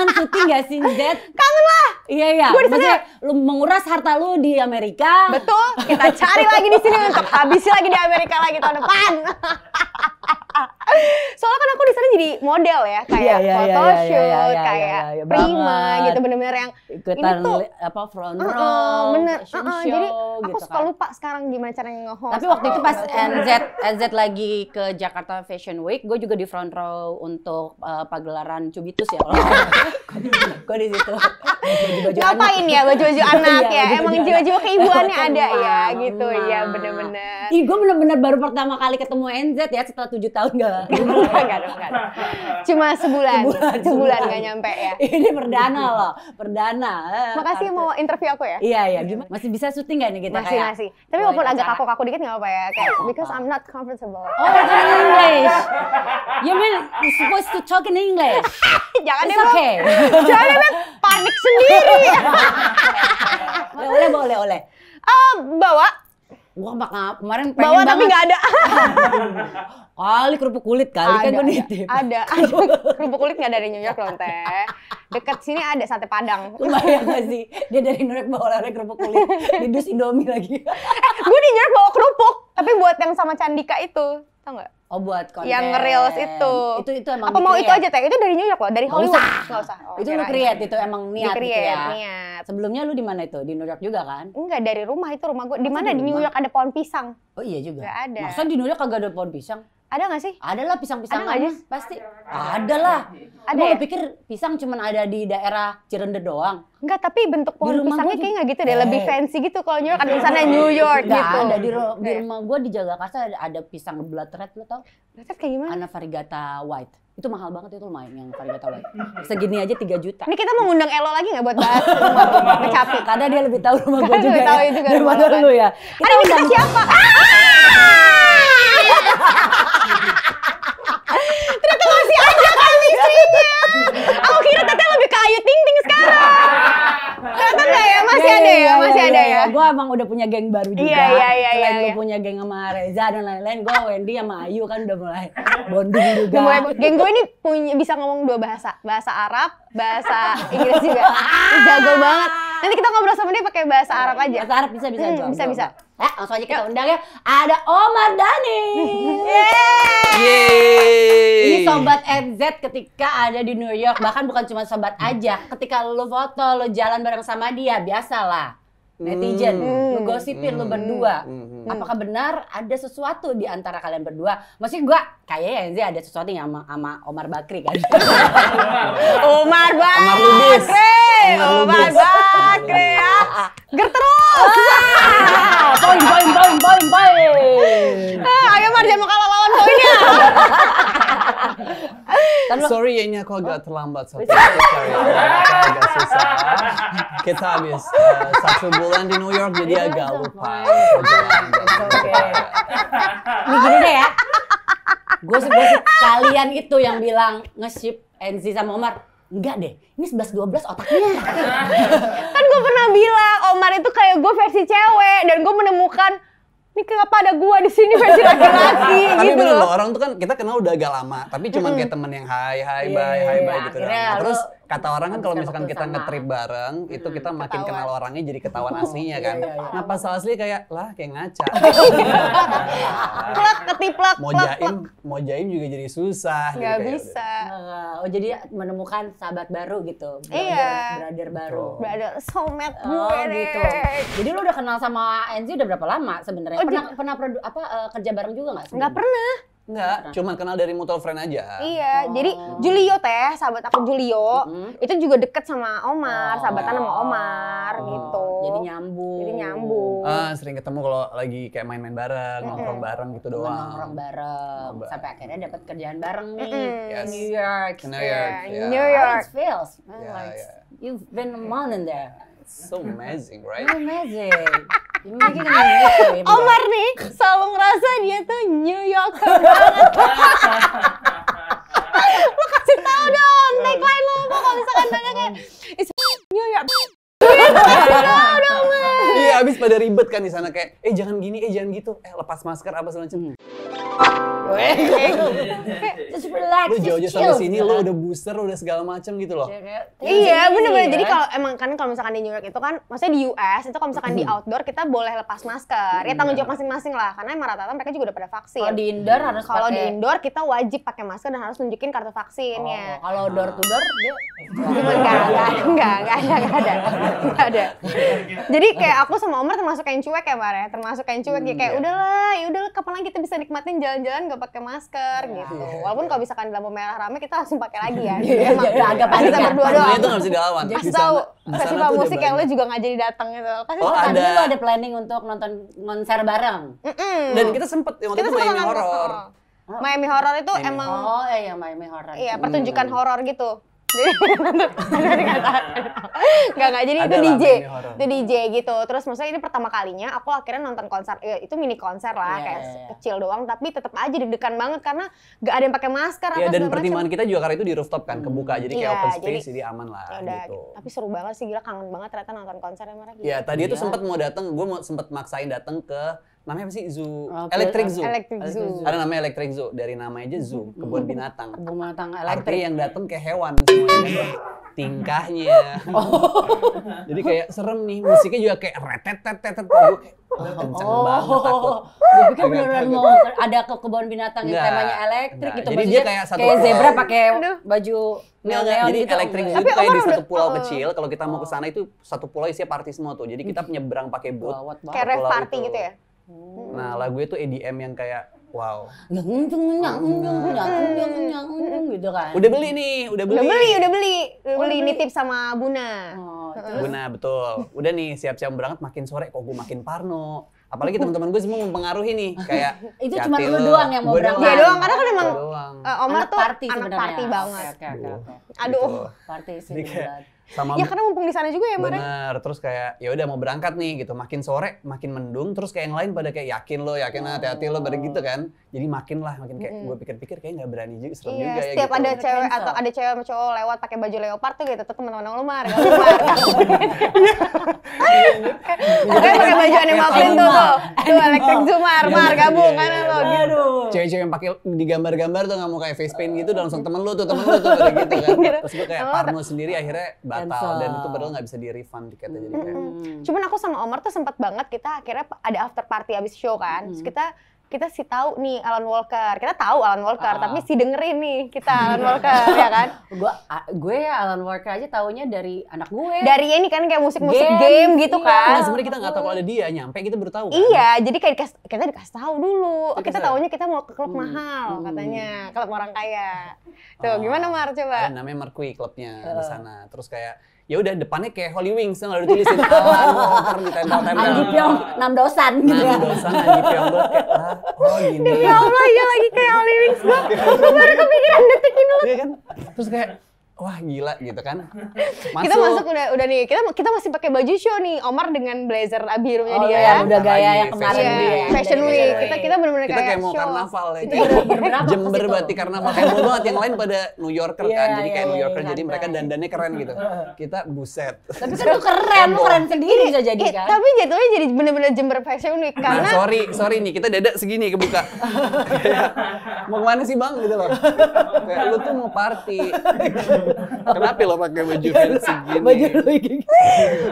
and ngerti gak sih Zed? Kangen lah. Iya iya. di Maksudnya lu menguras harta lu di Amerika. Betul. Kita cari lagi di sini untuk habisi lagi di Amerika lagi tahun depan. Soalnya kan aku di sana jadi model ya, kayak yeah, iya, iya, photoshoot, iya, yeah, yeah, yeah, kayak yeah, yeah, prima gitu bener-bener yang ikutan ini tuh, apa front row, uh, uh, bener, uh, uh, show, jadi aku gitu suka kan. lupa sekarang gimana caranya nge-host. Tapi waktu itu pas NZ NZ lagi ke Jakarta Fashion Week, gue juga di front row untuk uh, pagelaran Cubitus ya gue di situ ngapain ya baju-baju iya, anak ya, emang jiwa-jiwa keibuannya ada ya gitu ya bener-bener Ih gue bener-bener baru pertama kali ketemu NZ ya setelah tujuh tahun gak gak dong cuma sebulan sebulan gak nyampe ya ini perdana loh perdana eh, makasih mau interview aku ya iya iya gimana masih bisa syuting gak nih kita masih masih tapi walaupun agak kaku-kaku dikit gak apa-apa ya kayak because I'm not comfortable oh it's in English you mean supposed to talk in English jangan deh okay jadi kan panik sendiri. boleh, boleh, boleh, eh, bawa gua bakal kemarin pengen bawa tapi nggak ada kali kerupuk kulit kali kan ada, kan gue nitip ada, kerupuk kulit nggak dari New York loh teh deket sini ada sate padang lumayan gak sih dia dari New York bawa oleh kerupuk kulit didus indomie lagi eh, gue di New York bawa kerupuk tapi buat yang sama Candika itu tau nggak Oh buat konten. Yang reels itu. Itu itu emang. Apa mau itu aja teh? Itu dari New York loh, dari Hollywood. Gak usah. Gak usah. Oh, itu lu create itu emang niat gitu ya. Niat. Sebelumnya lu di mana itu? Di New York juga kan? Enggak dari rumah itu rumah gue. Di oh, mana di New York ada pohon pisang? Oh iya juga. Gak ada. Masa di New York kagak ada pohon pisang? Ada gak sih? Ada lah pisang-pisang ada pasti. Ada lah. Ada ya? pikir pisang cuma ada di daerah Cirende doang? Enggak, tapi bentuk pohon pisangnya kayak gak gitu deh, hey. lebih eh. fancy gitu kalau New York ada sana New York gak gitu. ada di, di rumah gue di Jagakarsa ada, ada pisang blood red lo tau? Blood red kayak gimana? Ana white. Itu mahal banget itu lumayan yang varigata white. Segini aja 3 juta. Ini kita mau ngundang Elo lagi gak buat bahas rumah kecapi? Karena dia lebih tahu rumah gue juga. Karena lebih ya. tahu ya. juga rumah lu ya. Ada ini undang siapa? Ah! Ternyata masih ada kan istrinya. Aku kira Tete lebih ke Ayu Ting Ting sekarang. Ternyata enggak ya? Masih ada ya? Iya, iya, masih ada iya, ya? Gue emang udah punya geng baru juga. Iya, iya, iya. Selain gue punya geng sama Reza dan lain-lain, gue Wendy sama Ayu kan udah mulai bonding juga. geng gue ini punya bisa ngomong dua bahasa. Bahasa Arab, bahasa Inggris juga. Jago banget. Nanti kita ngobrol sama dia pakai bahasa Arab iya, aja. Bahasa Arab bisa bisa hmm, juga. Bisa bisa. Eh, langsung aja kita undang ya. Ada Omar Dani. Yeay. Ini sobat FZ ketika ada di New York, bahkan bukan cuma sobat aja. Ketika lo foto, lo jalan bareng sama dia, biasalah netizen, hmm. lu gosipin hmm. lu berdua. Hmm. Apakah benar ada sesuatu di antara kalian berdua? Maksudnya gua kayaknya ya, Enzi ada sesuatu yang sama, sama Omar Bakri kan. Omar Bakri. Omar Bakri. ya. Ger terus. Ah. Poin poin poin poin poin. Ah, ayo Mar jangan mau kalah lawan poinnya. Kan Sorry ya aku agak terlambat. Sorry kita habis uh, eh, satu bulan di New York jadi agak iya, lupa. Iya, iya. Oke. Ini gini deh ya. Gue sebenernya kalian itu yang bilang nge-ship NZ sama Omar. Enggak deh, ini 11-12 otaknya. kan gue pernah bilang, Omar itu kayak gue versi cewek. Dan gue menemukan ini kenapa ada gua di sini versi laki-laki gitu bener loh. Orang tuh kan kita kenal udah agak lama, tapi cuma hmm. kayak temen yang hai hai bye hai bye gitu. Kan. Nah, terus kata orang kan kalau kan misalkan kita ngetrip bareng hmm, itu kita makin ketawa. kenal orangnya jadi ketahuan oh, aslinya iya, kan. kenapa iya, iya. Nah pas asli kayak lah kayak ngaca. plak ketiplak. Mau jaim mau jaim juga jadi susah. Gak gitu, bisa. oh jadi menemukan sahabat baru gitu. Brother, iya. Brother baru. Brother oh, gue. Oh gitu. Jadi lu udah kenal sama Enzi udah berapa lama sebenarnya? Oh, pernah pernah pernah apa uh, kerja bareng juga nggak? Nggak pernah. Enggak, cuma kenal dari mutual friend aja. Iya, oh. jadi Julio teh, sahabat aku Julio, hmm itu juga deket sama Omar, oh. sahabatan sama Omar oh. gitu. Jadi nyambung. Jadi nyambung. Ah, sering ketemu kalau lagi kayak main-main bareng, mm-hmm. nongkrong bareng gitu doang. Nongkrong bareng. Nongkrong. Sampai akhirnya dapat kerjaan bareng nih. Mm-hmm. Yes. New York. New York. Yeah. New York. How it feels. Yeah, like, yeah. You've been a month in there. So amazing, right? Amazing. Omar nih selalu ngerasa dia tuh New Yorker banget. lo kasih tau dong tagline lo kok kalau misalkan tanya kayak New York. kasih tau dong habis pada ribet kan di sana kayak eh jangan gini eh jangan gitu eh lepas masker apa segala macam hmm. eh, eh, gitu. Gitu. lu jauh jauh sampai sini gitu lu kan. udah booster udah segala macam gitu loh iya, iya, iya bener-bener jadi iya. kalau emang kan kalau misalkan di New York itu kan maksudnya di US itu kalau misalkan di hmm. outdoor kita boleh lepas masker ya tanggung jawab masing-masing lah karena emang rata-rata mereka juga udah pada vaksin kalau di indoor harus kalau di indoor kita wajib pakai masker dan harus nunjukin kartu vaksinnya oh, kalau door to door dia cuman nggak ada nggak ada nggak ada jadi kayak aku sama Omar termasuk yang cuek ya Mar ya termasuk yang cuek hmm, ya kayak ya. udahlah ya udahlah kapan lagi kita bisa nikmatin jalan-jalan gak pakai masker ya, gitu ya, walaupun kalau misalkan di lampu merah rame kita langsung pakai lagi ya gitu yeah, iya, iya, agak kita iya, berdua doang itu gak bisa dilawan kasih tahu festival musik yang lo juga gak jadi datang gitu kasih oh, ada Lu ada planning untuk nonton konser bareng dan kita sempet kita itu Miami Horror oh. Miami Horror itu Miami emang oh iya Miami Horror iya pertunjukan hmm. horor gitu jadi nggak nggak jadi itu DJ itu DJ gitu terus maksudnya ini pertama kalinya aku akhirnya nonton konser ya, itu mini konser lah yeah, kayak yeah, iya, iya. yeah. kecil doang tapi tetap aja deg-degan banget karena nggak ada yang pakai masker yeah, dan pertimbangan kita juga karena itu di rooftop kan kebuka jadi kayak yeah, open iya, space jadi, jadi aman lah yaudah, gitu tapi seru banget sih gila kangen banget ternyata nonton konser ya gitu. ya tadi itu sempat mau datang gue mau sempat maksain datang ke namanya apa sih zoo oh, electric zoo electric zoo. zoo namanya electric zoo dari namanya aja zoo kebun binatang kebun binatang elektrik Arti yang datang kayak hewan semuanya tingkahnya oh. jadi kayak serem nih musiknya juga kayak retet tet tet tet banget oh. takut gue pikir beneran mau ada ke kebun binatang yang temanya elektrik gitu jadi dia kayak satu kayak zebra pakai baju neon Jadi gitu, elektrik itu kayak di satu pulau oh. kecil. Kalau kita mau ke oh. sana itu satu pulau isinya party semua tuh. Jadi kita nyebrang pakai boat. Kayak party gitu ya? Hmm. Nah lagu itu EDM yang kayak wow. gitu kan. Udah beli nih, udah beli. Udah beli, udah beli. Udah oh, beli oh, nitip sama Buna. Oh, terus? Buna betul. Udah nih siap-siap berangkat makin sore kok gue makin parno. Apalagi teman-teman gue semua mempengaruhi nih kayak itu cuma lu doang yang mau berangkat. Iya doang karena kan emang uh, Omar anak tuh party anak party banget. Aduh. Party sih. Sama ya karena mumpung di sana juga ya Maren. terus kayak ya udah mau berangkat nih gitu. Makin sore makin mendung, terus kayak yang lain pada kayak yakin lo, yakin lah, hmm. hati-hati lo pada gitu kan. Jadi makin lah makin kayak -hmm. gue pikir-pikir kayak nggak berani juga serem iya, juga ya setiap gitu. ada cewek atau ada cewek sama cowok lewat pakai baju leopard tuh gitu tuh teman-teman lo mar. Oke pakai baju iya. animal print tuh tuh. Tuh elektrik Zumar, iya, Mar iya, gabung kan lo gitu. Cewek-cewek yang pakai di gambar gambar tuh nggak mau kayak face paint gitu, Dan langsung temen lo tuh, temen lo tuh gitu kan. Terus gue kayak parno sendiri akhirnya batal dan itu padahal nggak bisa di refund tiketnya jadi kayak. Cuman aku sama Omar tuh sempat banget kita akhirnya ada after party abis show kan. Terus kita kita sih tahu nih Alan Walker. Kita tahu Alan Walker, uh, tapi sih dengerin nih kita Alan Walker ya kan? Gua gue ya Alan Walker aja taunya dari anak gue. Dari ini kan kayak musik-musik game, game gitu iya. kan. Nah, sebenarnya kita nggak tahu kalau ada dia nyampe kita baru tahu. Kan? Iya, jadi kayak dikas kita dikasih tahu dulu. Kita, oh, kita taunya kita mau ke klub hmm. mahal hmm. katanya, klub orang kaya. Tuh, oh, gimana Mar coba? Namanya Merkui klubnya uh. di ah. sana. Terus kayak ya udah depannya kayak Holy Wings yang udah tulisin Alan ah, Walker di tempel-tempel. Anggi Pyong enam dosan gitu. Enam ya. dosan Anggi Pyong gue kayak ah, oh gini. Ya Allah iya lagi kayak Holy Wings gue. Gue baru kepikiran detik ini loh. Iya kan? Terus kayak wah gila gitu kan. Masuk. Kita masuk udah udah nih. Kita kita masih pakai baju show nih. Omar dengan blazer birunya oh, dia. Iya, ya, udah gaya yang kemarin fashion Fashion iya, week. week. Iya, kita kita benar-benar kayak Kita kayak mau karnaval ya. Jember berarti karena pakai banget yang lain pada New Yorker yeah, kan. Jadi kayak yeah, New Yorker yeah, jadi mereka dandannya keren gitu. Kita buset. Tapi kan lu keren, keren sendiri bisa jadi kan. Tapi jatuhnya jadi benar-benar Jember fashion week nah, karena nah, sorry, sorry nih kita dada segini kebuka. mau kemana sih Bang gitu loh. Kayak lu tuh mau party Kenapa lo pakai baju iya, fancy gini? Baju lu gini.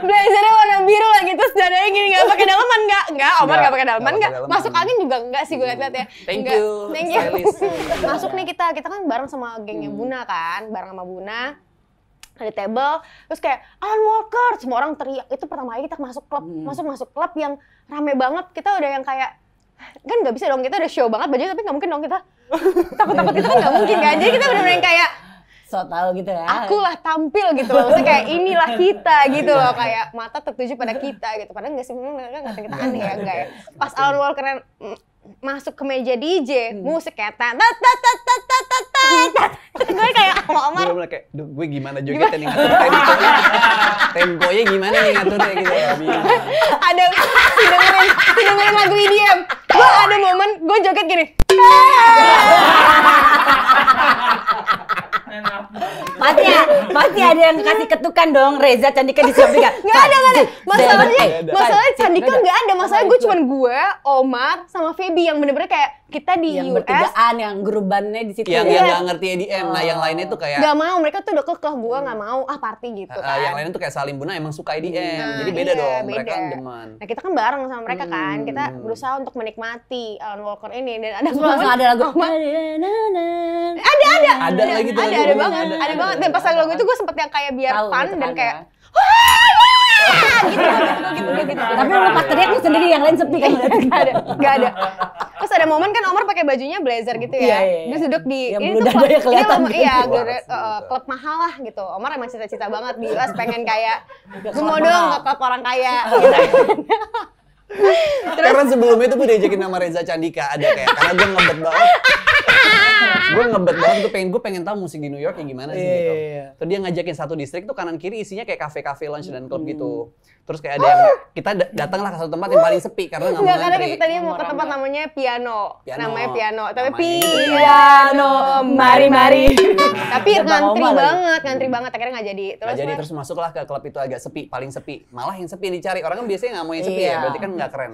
Blazernya warna biru lagi terus dadanya gini Gak pakai dalaman nggak? Nggak, Omar gak pakai dalaman nggak. Masuk angin juga nggak sih gue liat-liat ya. Thank you. Thank you. Masuk nih kita, kita kan bareng sama gengnya hmm. Buna kan, bareng sama Buna ada table terus kayak Alan Walker semua orang teriak itu pertama kali kita masuk klub hmm. masuk masuk klub yang rame banget kita udah yang kayak kan nggak bisa dong kita udah show banget baju tapi nggak mungkin dong kita takut takut kita kan nggak mungkin kan jadi kita udah benar kayak so tau gitu ya. Akulah tampil gitu loh. Maksudnya kayak inilah kita gitu loh. Iya. Kayak mata tertuju pada kita gitu. Padahal nggak sih, memang mereka nggak kita aneh ya. Enggak ya. Pas Alan Walker mm, masuk ke meja DJ, hmm. musik kayak tat tat tat tat tat tat tat gue kayak oh, Omar gue kayak duh gue gimana jogetnya nih ngatur tempo. temponya gimana nih kayak gitu ada si dengerin si dengerin lagu EDM gue ada momen gue joget gini ya pasti ada yang kasih ketukan dong Reza Candika di kan? Gak ada, gak ada. Masalahnya, masalahnya Candika gak ada. Masalahnya gue cuma gue, Omar, sama Feby yang bener-bener kayak kita di yang US bertigaan yang gerubannya di situ yang, iya. ya. yang gak ngerti EDM oh. nah yang lainnya tuh kayak gak mau mereka tuh udah kekeh gue hmm. gak mau ah party gitu kan uh, yang lainnya tuh kayak Salim Buna emang suka EDM nah, jadi beda iya, dong beda. mereka demen nah kita kan bareng sama mereka hmm. kan kita hmm. berusaha untuk menikmati Alan Walker ini dan ada momen ada lagu ada ada ada ada lagi ada, ada ada banget ada banget dan pas lagu itu gue sempet yang kayak biar fun dan kayak gitu, gitu, gitu, gitu. Tapi lepas teriak lu sendiri, yang lain sepi kan? Iya, gak ada, gak ada. Terus ada momen kan Omar pakai bajunya blazer gitu ya. Dia iya, iya. duduk di ini tuh ini gitu. iya, eh, klub mahal lah gitu. Omar emang cita-cita banget di US pengen kayak mau dong ke klub orang kaya. Gitu. Terus, Karena sebelumnya itu udah diajakin sama Reza Candika ada kayak karena gue ngebet banget gue ngebet banget gue pengen gue pengen tau musik di New York yang gimana sih yeah, gitu yeah. Iya. terus dia ngajakin satu distrik tuh kanan kiri isinya kayak kafe kafe lunch dan klub mm. gitu hmm. terus kayak ada yang kita datanglah ke satu tempat yang paling sepi karena nggak mau ngantri karena kita tadi mau ke tempat namanya piano, piano. namanya piano tapi piano mari mari tapi ngantri banget ngantri banget akhirnya nggak jadi terus gak jadi terus masuklah ke klub itu agak sepi paling sepi malah yang sepi dicari orang kan biasanya nggak mau yang sepi ya iya. berarti kan nggak keren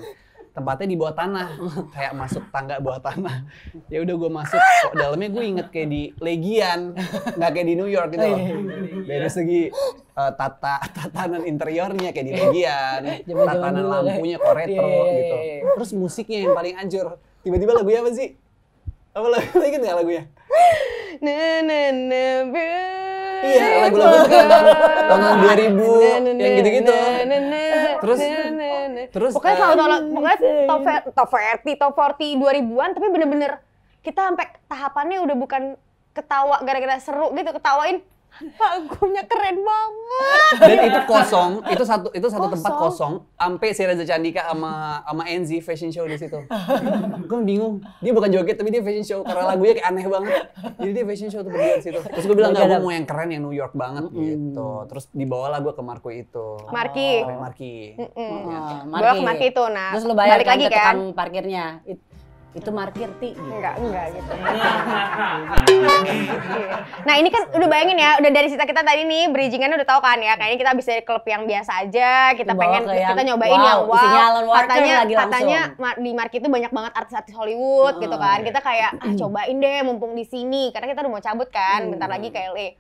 tempatnya di bawah tanah kayak masuk tangga bawah tanah ya udah gue masuk kok dalamnya gue inget kayak di Legian nggak kayak di New York gitu loh iya, iya, iya, dari segi uh, tata tatanan interiornya kayak di Legian tatanan lampunya eh. kok retro gitu terus musiknya yang paling anjur tiba-tiba lagunya apa sih apa lagu inget nggak lagunya na Iya, iya, lagu-lagu iya, iya. tahun 2000 nah, yang gitu-gitu. Terus terus pokoknya selalu tolak, eh, pokoknya top top 40, top 40 2000-an tapi bener-bener kita sampai tahapannya udah bukan ketawa gara-gara seru gitu, ketawain lagunya keren banget. Dan itu kosong, itu satu itu satu kosong. tempat kosong. Ampe si Reza Candika sama sama Enzi fashion show di situ. gue bingung. Dia bukan joget tapi dia fashion show karena lagunya kayak aneh banget. Jadi dia fashion show tuh di situ. Terus gue bilang nggak mau yang keren yang New York banget mm. gitu. Terus dibawa lah gue ke Marco itu. Marki. Oh. Marki. Mm -mm. Ya. Marki. Gue ke Marki itu. Nah, terus lu balik kan lagi kan? parkirnya. It itu markir ti gitu. enggak enggak gitu nah ini kan udah bayangin ya udah dari cerita kita tadi nih bridgingan udah tahu kan ya kayaknya kita bisa dari klub yang biasa aja kita Bawa pengen yang, kita nyobain wow, yang wow katanya lagi katanya di market itu banyak banget artis-artis Hollywood hmm. gitu kan kita kayak ah, cobain deh mumpung di sini karena kita udah mau cabut kan bentar lagi ke LA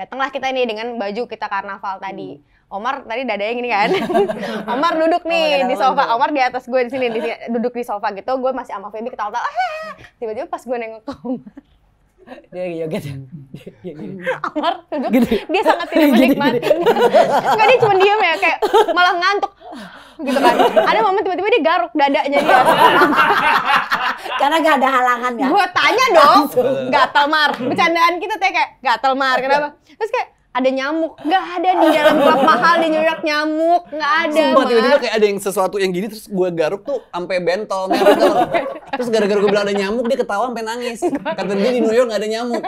datanglah kita ini dengan baju kita karnaval tadi hmm Omar tadi dadanya gini kan. Omar duduk nih oh, di sofa. Omar di atas gue di sini, di sini duduk di sofa gitu. Gue masih sama Feby ketawa-tawa. Ah, tiba-tiba pas gue nengok ke Omar. Dia joget. Dia Omar duduk. Gini. Dia sangat tidak menikmati. Enggak dia cuma diem ya kayak malah ngantuk gitu kan. Ada momen tiba-tiba dia garuk dadanya dia. Karena gak ada halangan ya. Kan? Gue tanya dong, gatel mar. Bercandaan kita teh kayak gatel mar kenapa? Terus kayak ada nyamuk Gak ada di dalam klub mahal di New York nyamuk Gak ada Sumpah, tiba-tiba kayak ada yang sesuatu yang gini terus gue garuk tuh sampai bentol merah terus gara-gara gue bilang ada nyamuk dia ketawa sampai nangis kata dia di New York gak ada nyamuk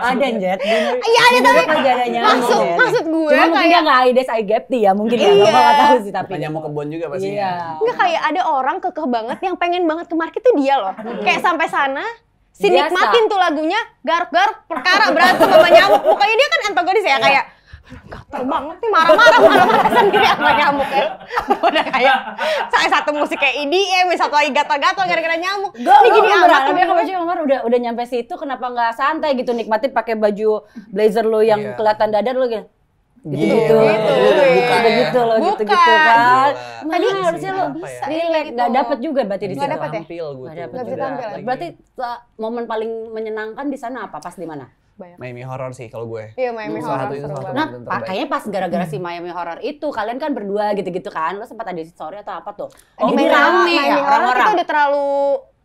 ada Jet iya ada tapi ada nyamuk maksud ya. maksud gue Cuma kayak mungkin nggak Aedes aegypti ya mungkin ya. iya. ya nggak tahu sih tapi nyamuk kebon juga pasti iya. nggak kayak ada orang kekeh banget yang pengen banget ke market tuh dia loh kayak sampai sana si Biasa. nikmatin tuh lagunya garuk-garuk perkara berantem sama nyamuk mukanya dia kan antagonis ya kayak gatel banget nih marah-marah marah-marah sendiri sama nyamuk ya udah kayak saya satu musik kayak EDM satu lagi gatel gato gara-gara nyamuk Gak, ini gini amat tapi kamu sih kemarin udah udah nyampe situ kenapa nggak santai gitu nikmatin pakai baju blazer lo yang yeah. kelihatan dadar lo gitu gitu iya, gitu bukan iya, iya. gitu, gitu loh gitu gitu kan tadi harusnya lo bisa ya? gitu. nggak dapet juga berarti di sana ya? tampil gitu nggak bisa tampil berarti momen paling menyenangkan di sana apa pas di mana banyak. Miami Horror sih kalau gue. Iya Miami Horror. Satu itu satu nah, kayaknya pas gara-gara si Miami Horror itu kalian kan berdua gitu-gitu kan. Lo sempat ada di story atau apa tuh? Oh, di Miami, ya? Miami Horror, Horror kita udah terlalu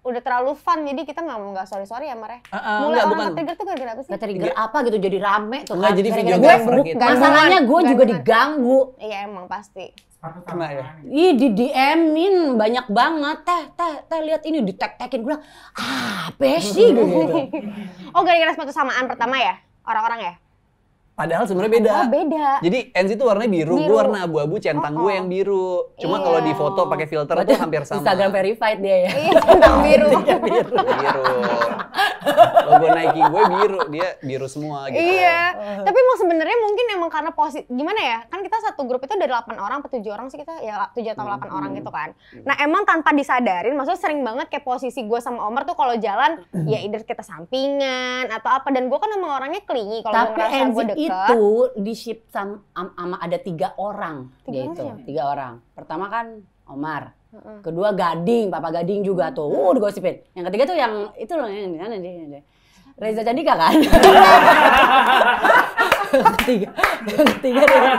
udah terlalu fun jadi kita nggak mau nggak sorry sorry ya mereka uh, uh, ah, mulai enggak, orang bukan. trigger tuh gara-gara apa sih? Gak trigger apa gitu jadi rame tuh nggak kan. jadi video gue gitu. masalahnya gue juga diganggu iya emang pasti iya ya ih di dm banyak banget teh teh teh lihat ini ditek-tekin gue ah apa sih gitu. oh gara-gara sepatu samaan pertama ya orang-orang ya Padahal sebenarnya beda. Oh, beda. Jadi NC itu warnanya biru, biru. gue warna abu-abu, centang oh, oh. gue yang biru. Cuma yeah. kalau di foto pakai filter tuh hampir sama. Instagram verified dia ya. Iya, centang biru. biru. biru. Logo Nike gue biru, dia biru semua gitu. Kan. Iya. Tapi emang sebenarnya mungkin emang karena posisi gimana ya? Kan kita satu grup itu ada 8 orang atau 7 orang sih kita ya 7 atau 8 hmm. orang gitu kan. Hmm. Nah, emang tanpa disadarin maksudnya sering banget kayak posisi gue sama Omar tuh kalau jalan ya either kita sampingan atau apa dan gue kan emang orangnya klingi kalau ngerasa gue deket itu di ship sama, sama ada tiga orang tiga dia gitu. siapa? tiga orang pertama kan Omar kedua Gading Papa Gading juga tuh uh digosipin yang ketiga tuh yang itu loh yang di sana Reza Candika kan ketiga ketiga deh. ketiga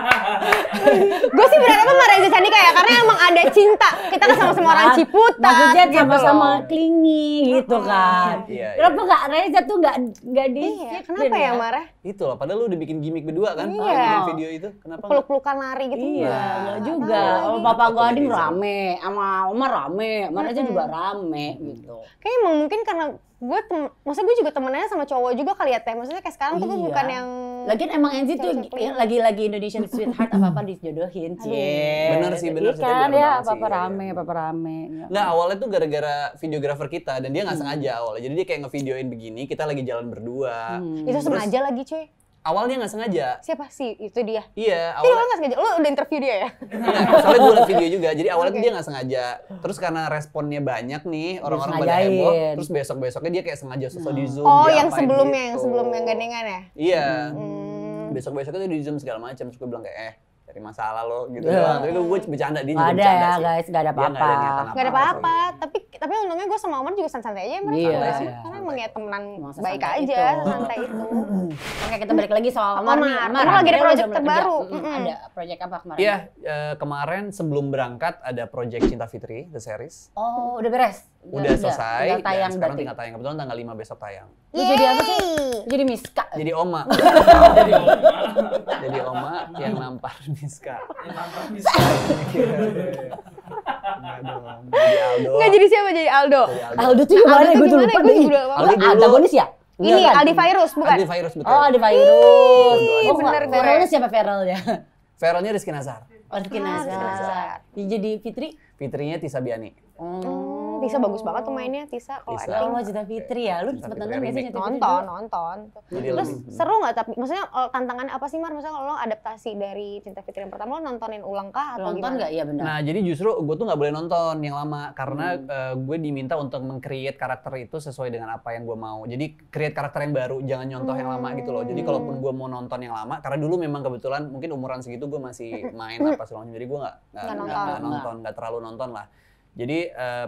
gue sih berharap sama Reza Sandika ya karena emang ada cinta kita kan sama semua orang Ciputat maksudnya sama-sama gitu klingi gitu kan iya, iya. kenapa gak Reza tuh gak nggak di iya, kenapa ya, ya? marah itu loh padahal lu udah bikin gimmick berdua kan iya. bikin video itu kenapa peluk-pelukan lari gitu iya nggak iya juga oh, papa gue ading rame sama Omar rame sama Reza juga rame gitu kayaknya emang mungkin karena gue maksudnya gue juga temenannya sama cowok juga kali ya teh maksudnya kayak sekarang tuh gue bukan yang Lagian emang Enzi tuh lagi-lagi ya, ya? Indonesian sweetheart hmm. apa-apa dijodohin, Yeah. Bener sih, bener iya sih. Kan ya apa-apa rame, apa-apa rame. Ya kan? nggak awalnya tuh gara-gara videografer kita dan dia nggak hmm. sengaja awalnya. Jadi dia kayak ngevideoin begini, kita lagi jalan berdua. Hmm. Itu sengaja lagi, cuy awalnya nggak sengaja. Siapa sih itu dia? Iya. Awalnya nggak sengaja. Lo udah interview dia ya? Iya, soalnya gue liat video juga. Jadi awalnya okay. dia nggak sengaja. Terus karena responnya banyak nih orang-orang pada heboh. Terus besok besoknya dia kayak sengaja sesuatu di zoom. Oh yang sebelumnya gitu. yang sebelumnya gandengan ya? Iya. Hmm. Besok besoknya dia di zoom segala macam. Terus gue bilang kayak eh dari masalah lo gitu yeah. tapi lu gue bercanda dia juga ada bercanda ya, sih. guys gak ada apa-apa gak ada apa-apa tapi tapi untungnya gue sama Omar juga iya. santai aja mereka yeah. sih karena emang ya temenan baik aja itu. santai itu oke kita balik lagi soal Omar Omar, Omar, lagi ada proyek terbaru mm, ada proyek apa kemarin iya eh, kemarin sebelum berangkat ada proyek Cinta Fitri the series oh udah beres udah, selesai udah tayang sekarang tinggal tayang kebetulan tanggal 5 besok tayang jadi apa sih jadi Miska jadi Oma jadi Oma jadi oma yang nampar Miska nggak jadi siapa jadi Aldo? Jadi Aldo. Aldo tuh nah, gimana? mana? Gue lupa nih. Aldo antagonis ya? Ini kan? Aldi Virus bukan? Aldi Virus betul. Oh Aldi Virus. oh, iya, bener gue. Viralnya siapa viralnya? Viralnya Rizky Nazar. Oh, Rizky ah, Nazar. Jadi Fitri? Fitrinya Tisa Biani. Oh. Hmm, Tisa bagus banget tuh mainnya Tisa kalau acting. Oh, Fitri ya. Lu sempet nonton sih Nonton, nonton. Terus seru nggak tapi maksudnya eh, tantangan apa sih Mar? Maksudnya kalau lo adaptasi dari Cinta Fitri yang pertama lo nontonin ulang kah atau nonton gak? Iya benar. Nah, jadi justru gue tuh nggak boleh nonton yang lama karena hmm. eh, gue diminta untuk mengcreate karakter itu sesuai dengan apa yang gue mau. Jadi create karakter yang baru, jangan nyontoh yang lama gitu loh. Jadi hmm. kalaupun gue mau nonton yang lama karena dulu memang kebetulan mungkin umuran segitu gue masih main apa segala macam. Jadi gue nggak nonton, nggak terlalu nonton lah. Jadi uh,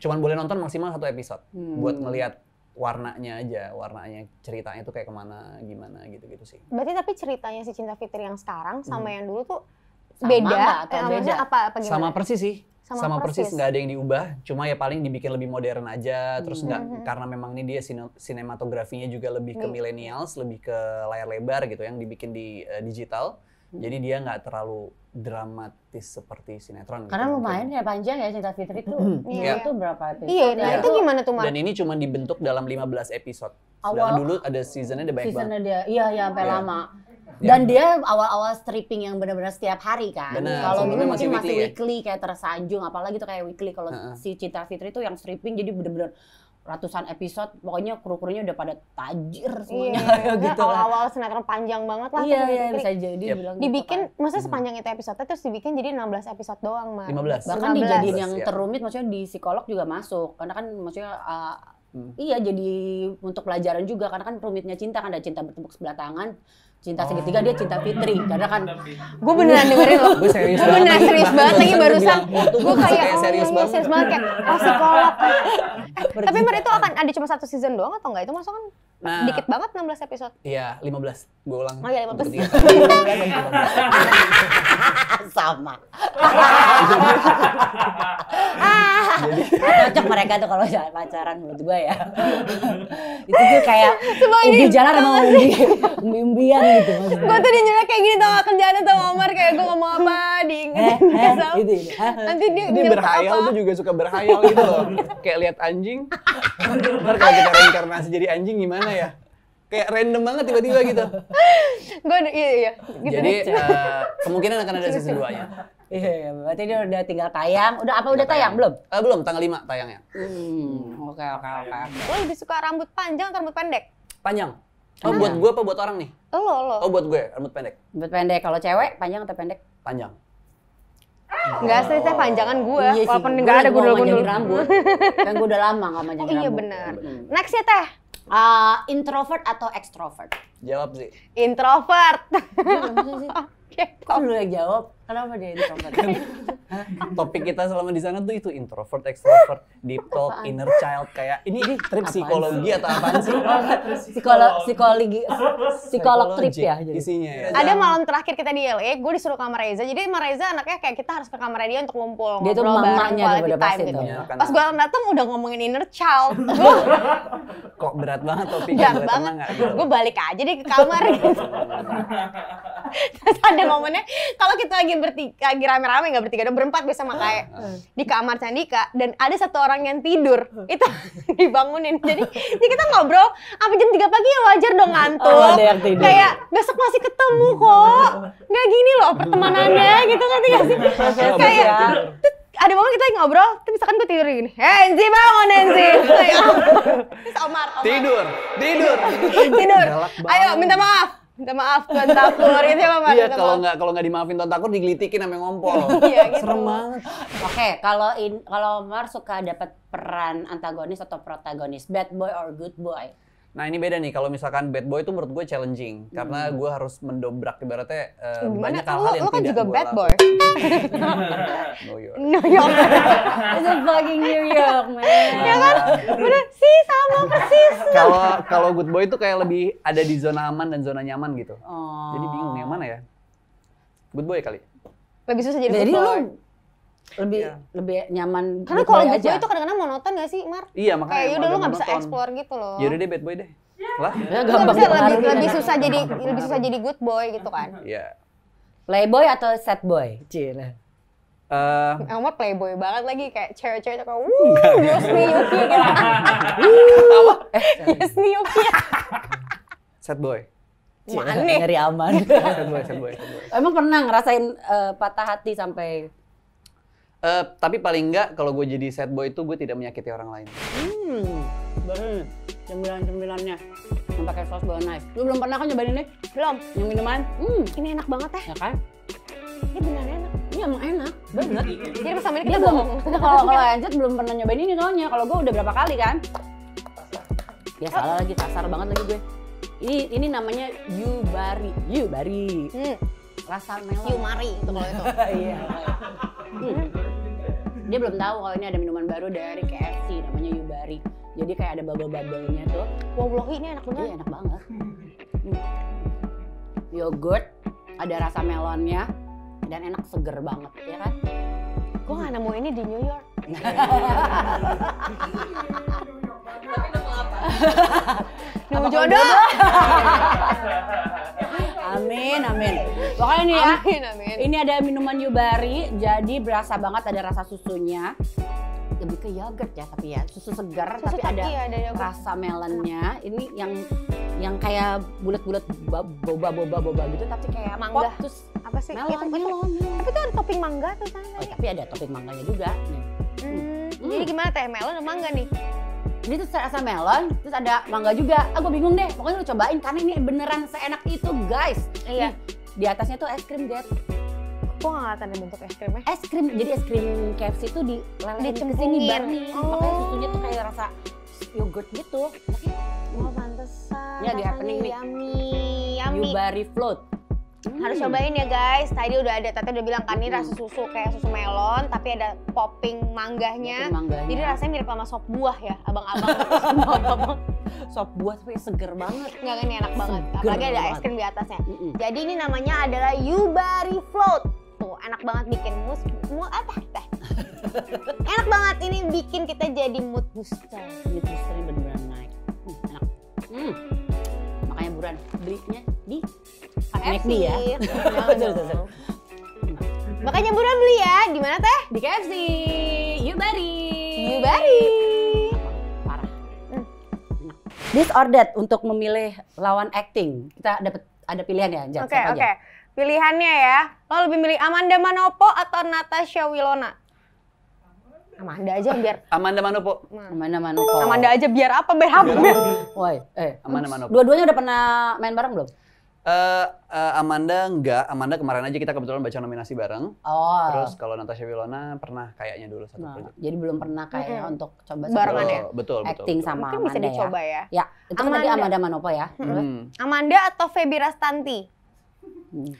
cuman boleh nonton maksimal satu episode hmm. buat ngelihat warnanya aja, warnanya ceritanya tuh kayak kemana, gimana gitu-gitu sih. Berarti tapi ceritanya si Cinta Fitri yang sekarang sama hmm. yang dulu tuh sama beda atau eh, beda? Apa, apa Sama persis sih. Sama, sama persis nggak ada yang diubah, cuma ya paling dibikin lebih modern aja. Terus nggak hmm. karena memang ini dia sinematografinya juga lebih ke millennials, lebih ke layar lebar gitu yang dibikin di uh, digital. Hmm. Jadi dia nggak terlalu dramatis seperti sinetron. Gitu Karena gitu, lumayan ya panjang ya cerita Fitri tuh. Iya, iya. Itu berapa episode? Iya, nah itu gimana tuh, Mar? Dan ini cuma dibentuk dalam 15 episode. Awal dulu ada seasonnya ada banyak seasonnya banget. Seasonnya dia, iya ya sampai iya. lama. Iya. Dan ya. dia awal-awal stripping yang benar-benar setiap hari kan. Kalau dulu mungkin masih weekly, masih ya. weekly kayak tersanjung, apalagi tuh kayak weekly kalau uh -huh. si Cita Fitri tuh yang stripping jadi benar benar ratusan episode pokoknya kru-krunya udah pada tajir semuanya iya, gitu awal-awal sinetron panjang banget lah iya, kan, iya bisa jadi yep. bilang dibikin gitu, kan. maksudnya sepanjang itu episode terus dibikin jadi 16 episode doang mah 15 bahkan 15. dijadiin yang iya. terumit maksudnya di psikolog juga masuk karena kan maksudnya uh, Hmm. Iya jadi untuk pelajaran juga karena kan rumitnya cinta kan ada cinta bertepuk sebelah tangan, cinta oh. segitiga dia cinta Fitri karena kan gue beneran dengerin loh, gue beneran serius banget lagi barusan, gue kayak serius oh, iya, iya, banget, serius banget kayak oh psikolog. Eh, tapi mereka itu akan ada cuma satu season doang atau enggak itu masuk kan Nah, dikit banget 16 episode. Iya, 15. Gua ulang. Oh iya, 15. 15. Sama. Jadi, cocok mereka tuh kalau jalan pacaran menurut gua ya. itu tuh kayak Semua jalan sama umbi. umbi umbian gitu. Gue tuh dinyerak kayak gini tau kerjaan sama Omar kayak gue ngomong apa diingetin eh, eh, eh Nanti dia, dia berhayal tuh juga suka berhayal gitu loh. kayak lihat anjing, Ntar kalau kita reinkarnasi jadi anjing gimana ya? Kayak random banget tiba-tiba gitu. Gue iya iya. Gitu jadi uh, kemungkinan akan ada season 2 nya. Iya, berarti dia udah tinggal tayang. Udah apa udah, tayang. tayang belum? Eh, belum, tanggal 5 tayangnya. Hmm, oke oke oke. Lo lebih suka rambut panjang atau rambut pendek? Panjang. Oh, buat gue apa buat orang nih? Lo, lo. Oh, buat gue, ya, rambut pendek. Rambut pendek. Kalau cewek panjang atau pendek? Panjang. Enggak iya sih, teh panjangan gue. Iya Walaupun enggak ada gundul-gundul rambut. kan gue udah lama gak manjangin iya, rambut. Iya benar. Next ya teh. Ah, introvert atau extrovert? Jawab iya, sih. Introvert. Kok lu yang jawab? Kenapa dia introvert? topik kita selama di sana tuh itu introvert, extrovert, deep talk, apaan? inner child kayak ini ini trip apaan psikologi atau apa sih? psikolog psikologi psikolog trip ya jadi. Isinya ya. Ada malam terakhir kita di LA, gue disuruh kamar Reza. Jadi sama Reza anaknya kayak kita harus ke kamar dia untuk ngumpul dia ngobrol bareng quality time gitu. Ya, Pas gue datang udah ngomongin inner child. Kok berat banget topiknya? Berat banget. Gue balik aja deh ke kamar gitu. Terus ada momennya kalau kita lagi bertiga, lagi rame-rame nggak bertiga, dong berempat biasa makai ah, ah. di kamar Candika dan ada satu orang yang tidur ah. itu dibangunin. Jadi, jadi kita ngobrol apa jam tiga pagi ya wajar dong oh, ngantuk. Kayak besok masih ketemu kok. Nggak gini loh pertemanannya gitu kan tiga sih? Kayak ada momen kita yang ngobrol, tapi misalkan gue tidur gini, eh, Enzi bangun Enzi, Omar, Omar, tidur, tidur, tidur, ayo minta maaf, minta maaf tuan takur gitu ya Iya, kalau nggak kalau nggak dimaafin tuan takur digelitikin sama ngompol. Iya gitu. Serem banget. Oke, okay, kalau in kalau Mar suka dapat peran antagonis atau protagonis, bad boy or good boy? Nah ini beda nih kalau misalkan bad boy itu menurut gue challenging hmm. karena gue harus mendobrak ibaratnya uh, banyak hal-hal yang lo kan tidak juga bad boy. New York. New York. It's a fucking New York man. ya kan? Bener sih sama persis. Kalau kalau good boy itu kayak lebih ada di zona aman dan zona nyaman gitu. Oh. Jadi bingung yang mana ya? Good boy kali. Lebih susah jadi, jadi good boy. Lo lebih yeah. lebih nyaman karena kalau bad boy itu kadang-kadang monoton gak sih Mar? iya makanya kayak udah lu nggak bisa explore gitu loh jadi ya deh bad boy deh lah ya, gak bisa lebih, lebih susah jadi lebih susah jadi good boy gitu kan iya yeah. playboy atau sad boy cina Uh, Emang playboy banget lagi kayak cewek-cewek kayak wuh Yosni Yuki gitu. Eh, Yosni Yuki. Sad boy. Mana? Nyari aman. sad boy, sad boy. Emang pernah ngerasain uh, patah hati sampai Uh, tapi paling enggak kalau gue jadi sad boy itu gue tidak menyakiti orang lain. Hmm, baru cemilan-cemilannya yang pakai saus naik. Lu belum pernah kan nyobain ini? Belum. Yang minuman? Hmm, ini enak banget ya. Ya kan? Ini benar enak. Ini iya, emang enak. banget. Jadi pas ini iya kita belum. Kita kalau kalau lanjut belum pernah nyobain ini soalnya. Kalau gue udah berapa kali kan? Ya salah lagi, kasar banget lagi gue. Ini ini namanya yubari. Yubari. Hmm. Rasa melon. Yumari itu kalau itu. Iya. hmm dia belum tahu kalau ini ada minuman baru dari KFC namanya Yubari jadi kayak ada bubble-bubblenya tuh wow wallahi ini enak banget iya enak banget yogurt ada rasa melonnya dan enak seger banget ya kan gue nggak nemu ini di New York nemu jodoh Pokoknya nih ya. Amin, amin. Ini ada minuman Yubari, jadi berasa banget ada rasa susunya lebih ke yogurt ya tapi ya susu segar susu tapi ada iya, rasa melonnya ini yang yang kayak bulat-bulat boba boba boba gitu tapi kayak mangga pop, terus apa sih iya, melon, itu, melon, melon. tapi itu ada topping mangga tuh kan oh, ya? tapi ada topping mangganya juga Hmm. Hmm. jadi gimana teh melon atau mangga nih ini tuh rasa melon, terus ada mangga juga. Aku ah, bingung deh, pokoknya lu cobain karena ini beneran seenak itu guys. Iya di atasnya tuh es krim jet aku nggak ngeliatin bentuk es krimnya es krim jadi es krim KFC itu di, ke sini barni oh. susunya tuh kayak rasa yogurt gitu oh pantesan ya di happening nih yummy yummy, yummy. Yubari float Hmm. Harus cobain ya guys. Tadi udah ada Tata udah bilang kan ini rasa susu kayak susu melon tapi ada popping mangganya. Popping Jadi rasanya mirip sama sop buah ya, abang-abang. sop buah tapi seger banget. Enggak kan enak seger banget. Apalagi ada es krim di atasnya. Hmm. Jadi ini namanya adalah Yubari Float. Tuh, enak banget bikin mus mu apa eh, teh. enak banget ini bikin kita jadi mood booster. Mood booster bener-bener naik. Hmm, enak. Hmm. Makanya buruan belinya di McD ya. betul, betul. Makanya buruan beli ya. Di mana teh? Di KFC. You Bari. Parah. bari. This Disordered untuk memilih lawan acting. Kita dapat ada pilihan ya, Jan. Oke, oke. Pilihannya ya. Lo lebih milih Amanda Manopo atau Natasha Wilona? Amanda aja biar Amanda Manopo. Nah. Amanda Manopo. Amanda aja biar apa biar apa? Woi, eh Amanda Manopo. Dua-duanya udah pernah main bareng belum? Uh, uh, Amanda enggak, Amanda kemarin aja kita kebetulan baca nominasi bareng. Oh. Terus kalau Natasha Wilona pernah kayaknya dulu satu nah, project. Jadi belum pernah kayaknya mm-hmm. untuk coba bareng ya. Betul, betul. Acting sama Mungkin Amanda bisa ya. dicoba ya. Ya, itu Amanda. Kan tadi Amanda Manopo ya. Hmm. Amanda atau Febira Stanti? Hmm.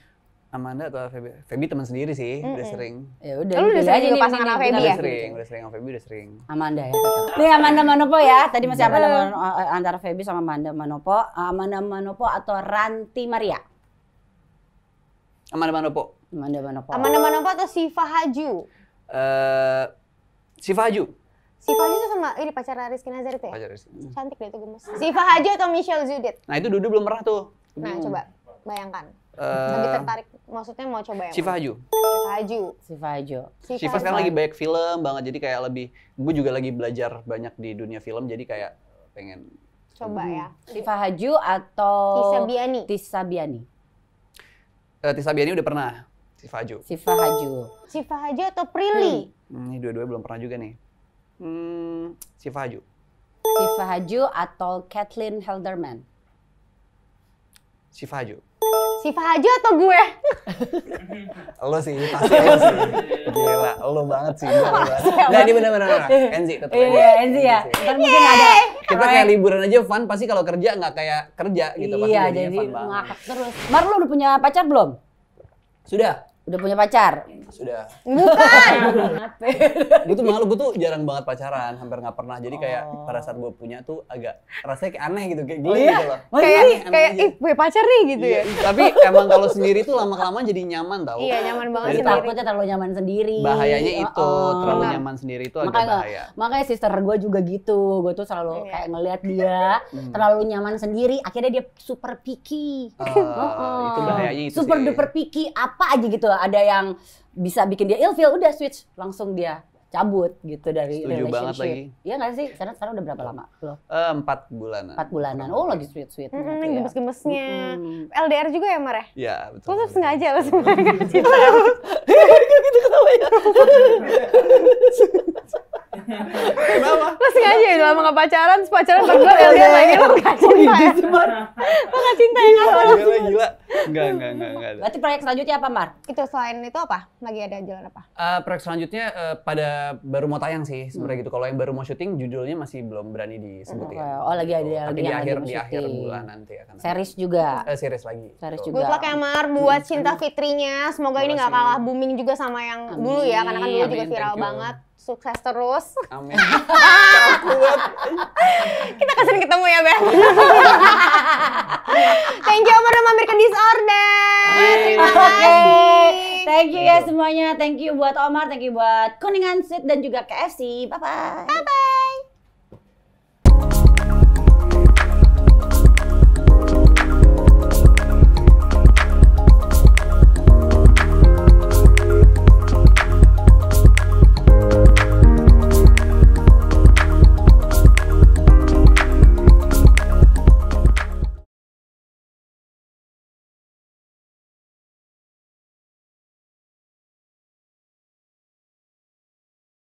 Amanda atau Feby? Feby teman sendiri sih, mm -hmm. udah sering. Ya udah. Lu gitu udah sering aja nih pasangan sama Feby ya? Udah sering, udah sering sama Feby, udah sering. Amanda ya. Nih Amanda Manopo ya. Tadi masih apa eh, eh, antara Feby sama Amanda Manopo? Amanda Manopo atau Ranti Maria? Amanda Manopo. Amanda Manopo. Amanda Manopo atau Siva Haju? Eh uh, Siva Haju. Siva Haju tuh sama ini pacar Rizky Nazar itu ya? Pacar Rizky. Hmm. Cantik deh itu gemes. Siva Haju atau Michelle Zudet? Nah itu Dudu belum pernah tuh. Nah, hmm. coba bayangkan. Eh, lebih tertarik maksudnya mau coba yang Siva Haju. Siva Haju. Siva Haju. Siva, sekarang lagi banyak film banget jadi kayak lebih gue juga lagi belajar banyak di dunia film jadi kayak pengen coba hmm. ya. Siva Haju atau Tisabiani. Tisabiani. Eh udah pernah. Siva Haju. Siva Haju. Siva Haju atau Prilly? Hmm. hmm ini dua duanya belum pernah juga nih. Hmm, Siva Haju. Siva Haju atau Kathleen Helderman? Siva Haju. Si Fahajo atau gue? lo sih, pasti lo sih. Gila, lo banget sih. Gila, banget. Ya, nah, ini bener benar Enzi tetap. Iya, Enzi ya. Kan mungkin ada. Kita kayak liburan aja fun, pasti kalau kerja nggak kayak kerja gitu. Iya, jadi ngakak terus. Mar, lo udah punya pacar belum? Sudah. Udah punya pacar? Sudah. Bukan. gue tuh malu, gue tuh jarang banget pacaran, hampir gak pernah. Jadi kayak oh. pada saat gue punya tuh agak rasanya kayak aneh gitu, kayak gini oh, iya? gitu loh. Kayak kayak, aneh, kayak gitu. ih gue pacar nih gitu ya? iya, ya. Tapi emang kalau sendiri tuh lama-kelamaan jadi nyaman tau. Iya nyaman banget jadi sendiri. Takutnya terlalu nyaman sendiri. Bahayanya itu, oh, oh. terlalu nyaman sendiri itu makanya, agak bahaya. Makanya sister gue juga gitu, gue tuh selalu yeah. kayak ngeliat dia hmm. terlalu nyaman sendiri, akhirnya dia super picky. Uh, oh, oh. Itu bahayanya itu Super sih. duper picky, apa aja gitu ada yang bisa bikin dia ilfeel udah switch langsung dia cabut gitu dari Setuju relationship. Iya nggak sih? Karena sekarang udah berapa lama Eh Empat bulanan. Empat bulanan. Oh lagi sweet sweet. Mm -hmm, gitu ya. gemes gemesnya. -hmm. LDR juga ya Mare? Ya? Iya betul. Lo tuh sengaja lo sebenarnya. Gitu ketawa ya. Kenapa? Lo sengaja ya lama gak pacaran, pacaran berdua ya lihat lagi lo gak cinta ya. Lo gak cinta ya Gila, lo? Gila, gila. Enggak, enggak, enggak, enggak. Berarti proyek selanjutnya apa, Mar? Itu selain itu apa? Lagi ada jalan apa? Uh, proyek selanjutnya uh, pada baru mau tayang sih sebenarnya hmm. gitu. Kalau yang baru mau syuting judulnya masih belum berani disebutin. Oh, ya. oh lagi ada gitu. lagi di akhir di akhir bulan nanti akan. Series juga. Uh, series lagi. Series gitu. juga. Good luck ya, Mar buat Cinta Fitrinya. Semoga ini gak kalah booming juga sama yang dulu ya karena kan dulu juga viral banget sukses terus. Amin. Kita kesini ketemu ya, Ben. Thank you udah mampirkan disorder. Terima kasih. Thank you ya semuanya. Thank you buat Omar, thank you buat Kuningan Sweet dan juga KFC. Bye bye. Bye bye.